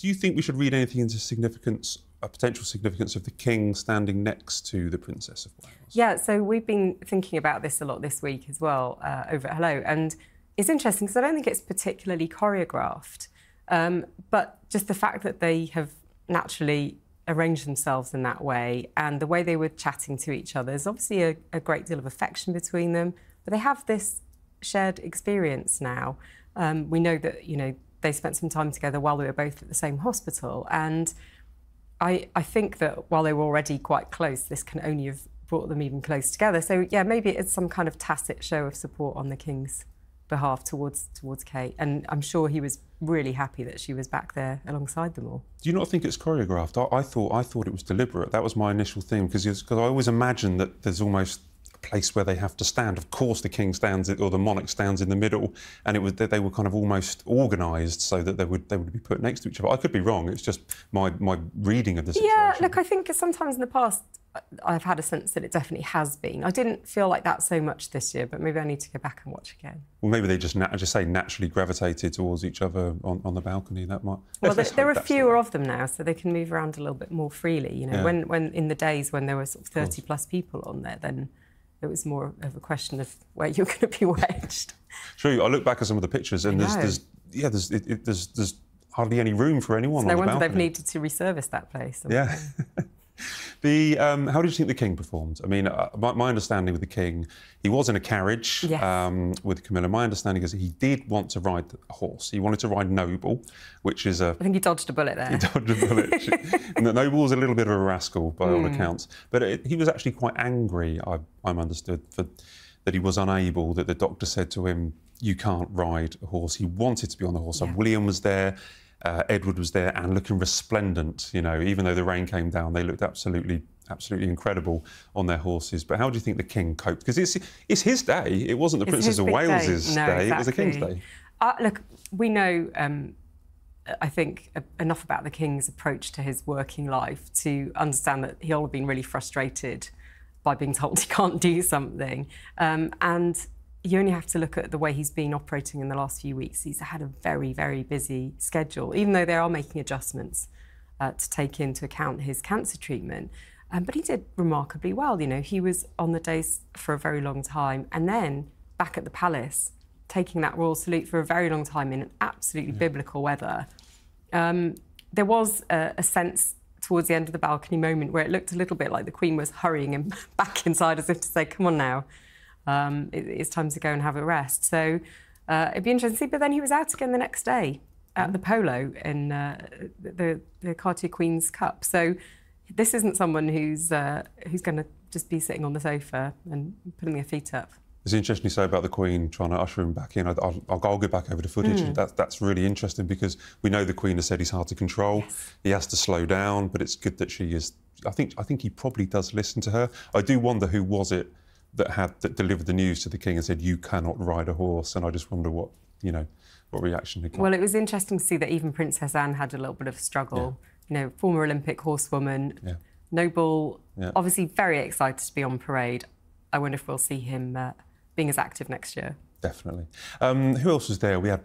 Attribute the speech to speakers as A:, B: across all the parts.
A: Do you think we should read anything into significance, a potential significance of the king standing next to the Princess of Wales?
B: Yeah, so we've been thinking about this a lot this week as well uh, over at Hello, and it's interesting because I don't think it's particularly choreographed, um, but just the fact that they have naturally arranged themselves in that way and the way they were chatting to each other, there's obviously a, a great deal of affection between them, but they have this shared experience now. Um, we know that, you know, they spent some time together while we were both at the same hospital. And I, I think that while they were already quite close, this can only have brought them even closer together. So yeah, maybe it's some kind of tacit show of support on the king's behalf towards towards Kate. And I'm sure he was really happy that she was back there alongside them all.
A: Do you not think it's choreographed? I, I thought I thought it was deliberate. That was my initial thing because because I always imagine that there's almost place where they have to stand. Of course, the king stands or the monarch stands in the middle, and it was they were kind of almost organised so that they would they would be put next to each other. I could be wrong. It's just my my reading of the situation.
B: Yeah, look, I think sometimes in the past I've had a sense that it definitely has been. I didn't feel like that so much this year, but maybe I need to go back and watch again.
A: Well, maybe they just, I just say, naturally gravitated towards each other on, on the balcony. That might. Well, there,
B: there are fewer of them now, so they can move around a little bit more freely. You know, yeah. when when in the days when there were sort of thirty of plus people on there, then it was more of a question of where you're going to be wedged.
A: True. I look back at some of the pictures, and there's, there's, yeah, there's, it, it, there's, there's hardly any room for anyone. So no the wonder balcony. they've
B: needed to resurface that place. Yeah.
A: the um, how did you think the king performed? I mean, uh, my, my, understanding with the king, he was in a carriage yes. um, with Camilla. My understanding is he did want to ride a horse. He wanted to ride Noble, which is a. I
B: think he dodged a bullet there. He dodged a bullet.
A: Noble was a little bit of a rascal by mm. all hmm. accounts, but it, he was actually quite angry. I, I'm understood for that he was unable. That the doctor said to him, "You can't ride a horse." He wanted to be on the horse. Yeah. William was there uh, Edward was there and looking resplendent. You know, even though the rain came down, they looked absolutely, absolutely incredible on their horses. But how do you think the king coped? Because it's it's his day. It wasn't the it's Princess of Wales's day. No, day. Exactly. It was the king's day.
B: Uh, look, we know. Um, I think uh, enough about the king's approach to his working life to understand that he'll have been really frustrated by being told he can't do something. Um, and you only have to look at the way he's been operating in the last few weeks. He's had a very, very busy schedule, even though they are making adjustments uh, to take into account his cancer treatment. Um, but he did remarkably well. You know, he was on the dais for a very long time and then back at the palace, taking that royal salute for a very long time in an absolutely yeah. biblical weather. Um, there was a, a sense towards the end of the balcony moment where it looked a little bit like the Queen was hurrying him back inside as if to say, come on now, um, it, it's time to go and have a rest. So uh, it'd be interesting to see. But then he was out again the next day at the polo in uh, the the Cartier Queen's Cup. So this isn't someone who's uh, who's going to just be sitting on the sofa and putting their feet up.
A: It's interesting you say about the Queen trying to usher him back in. I'll, I'll, I'll go back over the footage. Mm. That, that's really interesting because we know the Queen has said he's hard to control. Yes. He has to slow down, but it's good that she is. I think I think he probably does listen to her. I do wonder who was it that had that delivered the news to the king and said, "You cannot ride a horse." And I just wonder what you know what reaction had got Well,
B: it was interesting to see that even Princess Anne had a little bit of struggle. Yeah. You know, former Olympic horsewoman, yeah. noble, yeah. obviously very excited to be on parade. I wonder if we'll see him uh, being as active next year.
A: Definitely. Um, who else was there? We had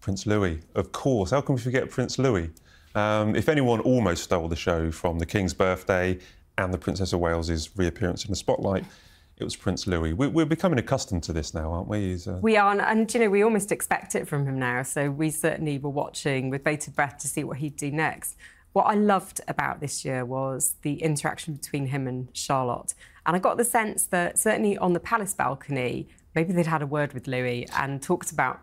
A: Prince Louis, of course. How can we forget Prince Louis? Um, if anyone almost stole the show from the King's birthday and the Princess of Wales's reappearance in the spotlight, it was Prince Louis. We, are becoming accustomed to this now, aren't we? Uh...
B: We are, and you know, we almost expect it from him now. So we certainly were watching with bated breath to see what he'd do next. What I loved about this year was the interaction between him and Charlotte, and I got the sense that certainly on the palace balcony, maybe they'd had a word with Louis and talked about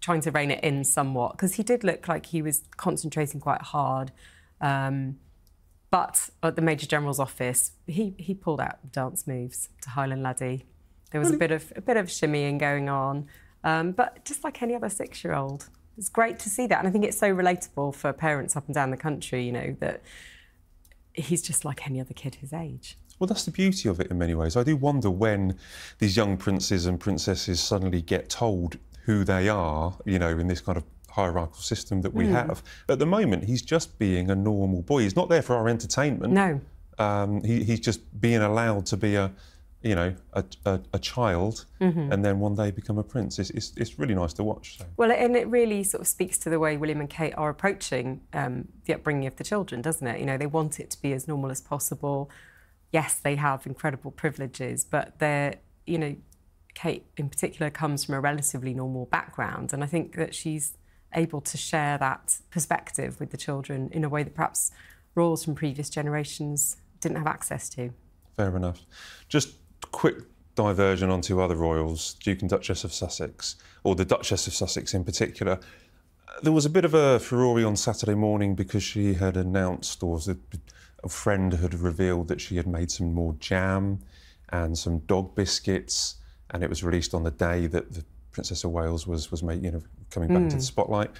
B: trying to rein it in somewhat because he did look like he was concentrating quite hard. Um, but at the Major General's office, he, he pulled out dance moves to Highland Laddie. There was a bit of a bit of shimmying going on, um, but just like any other six-year-old, it's great to see that, and I think it's so relatable for parents up and down the country. You know that he's just like any other kid his age.
A: Well, that's the beauty of it in many ways. I do wonder when these young princes and princesses suddenly get told who they are, you know, in this kind of hierarchical system that we mm. have. At the moment, he's just being a normal boy. He's not there for our entertainment. No. Um, he, he's just being allowed to be a, you know, a, a, a child mm-hmm. and then one day become a prince. It's, it's, it's really nice to watch. So.
B: Well, and it really sort of speaks to the way William and Kate are approaching um, the upbringing of the children, doesn't it? You know, they want it to be as normal as possible. Yes, they have incredible privileges, but they're, you know, Kate in particular comes from a relatively normal background. And I think that she's able to share that perspective with the children in a way that perhaps roles from previous generations didn't have access to.
A: Fair enough. Just quick diversion onto other royals, Duke and Duchess of Sussex, or the Duchess of Sussex in particular. There was a bit of a furore on Saturday morning because she had announced, or a, a friend had revealed, that she had made some more jam and some dog biscuits, and it was released on the day that the Princess of Wales was was made, you know, coming back mm. the hmm. spotlight.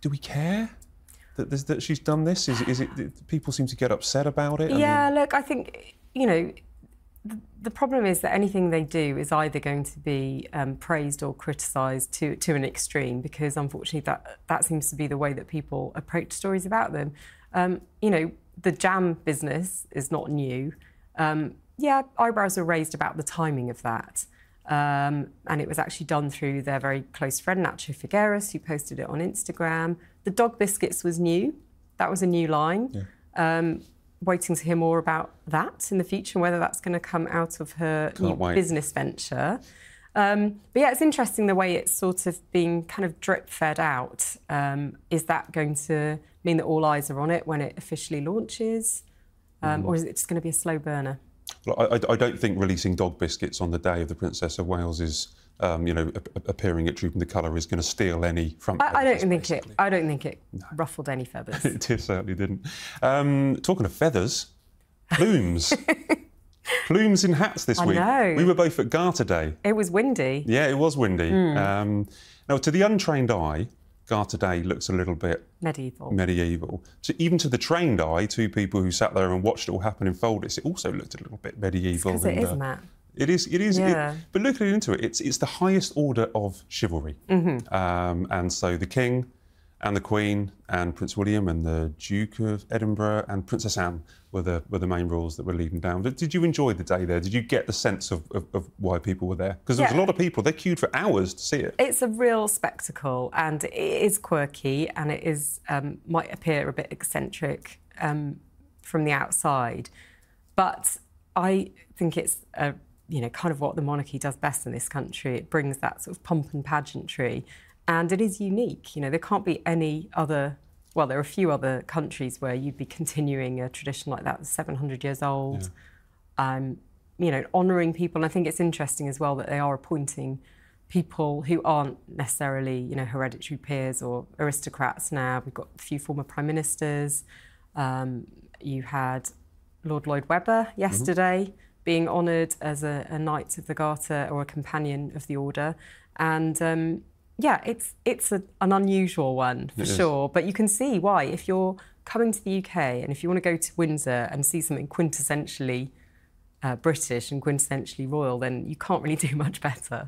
A: Do we care? That, this, that she's done this? Is, is it people seem to get upset about it? Yeah,
B: look, I think you know the problem is that anything they do is either going to be um, praised or criticised to to an extreme because unfortunately that that seems to be the way that people approach stories about them. Um, you know, the jam business is not new. Um, yeah, eyebrows were raised about the timing of that. Um, and it was actually done through their very close friend, Nacho Figueras, who posted it on Instagram. The dog biscuits was new. That was a new line. Yeah. Um, waiting to hear more about that in the future and whether that's going to come out of her business venture. Um, but yeah, it's interesting the way it's sort of being kind of drip fed out. Um, is that going to mean that all eyes are on it when it officially launches? Um, mm. Or is it just going to be a slow burner?
A: I, I, don't think releasing dog biscuits on the day of the Princess of Wales's, um, you know, appearing at Troop in the Colour is going to steal any front. I,
B: I don't think basically. it. I don't think it no. ruffled any feathers.
A: it certainly didn't. Um, talking of feathers, plumes. plumes in hats this I week. Know. We were both at Garter Day.
B: It was windy.
A: Yeah, it was windy. Mm. Um, now, to the untrained eye, today looks a little bit medieval. Medieval. So even to the trained eye, two people who sat there and watched it all happen in folders, it also looked a little bit medieval. Because it is, uh, Matt. It is. It is. Yeah. It, but looking into it, it's it's the highest order of chivalry, mm -hmm. um, and so the king, and the Queen and Prince William and the Duke of Edinburgh and Princess Anne were the were the main rules that were leading down. But did you enjoy the day there? Did you get the sense of, of, of why people were there? Because there yeah. was a lot of people. They queued for hours to see it.
B: It's a real spectacle, and it is quirky, and it is um, might appear a bit eccentric um, from the outside, but I think it's a you know kind of what the monarchy does best in this country. It brings that sort of pomp and pageantry and it is unique. You know, there can't be any other. Well, there are a few other countries where you'd be continuing a tradition like that, 700 years old. Yeah. Um, you know, honouring people. And I think it's interesting as well that they are appointing people who aren't necessarily, you know, hereditary peers or aristocrats now. We've got a few former prime ministers. Um, you had Lord Lloyd Webber mm-hmm. yesterday mm-hmm. being honoured as a, a, Knight of the Garter or a companion of the Order. And um, yeah, it's it's a, an unusual one for it sure, is. but you can see why if you're coming to the UK and if you want to go to Windsor and see something quintessentially uh, British and quintessentially royal, then you can't really do much better.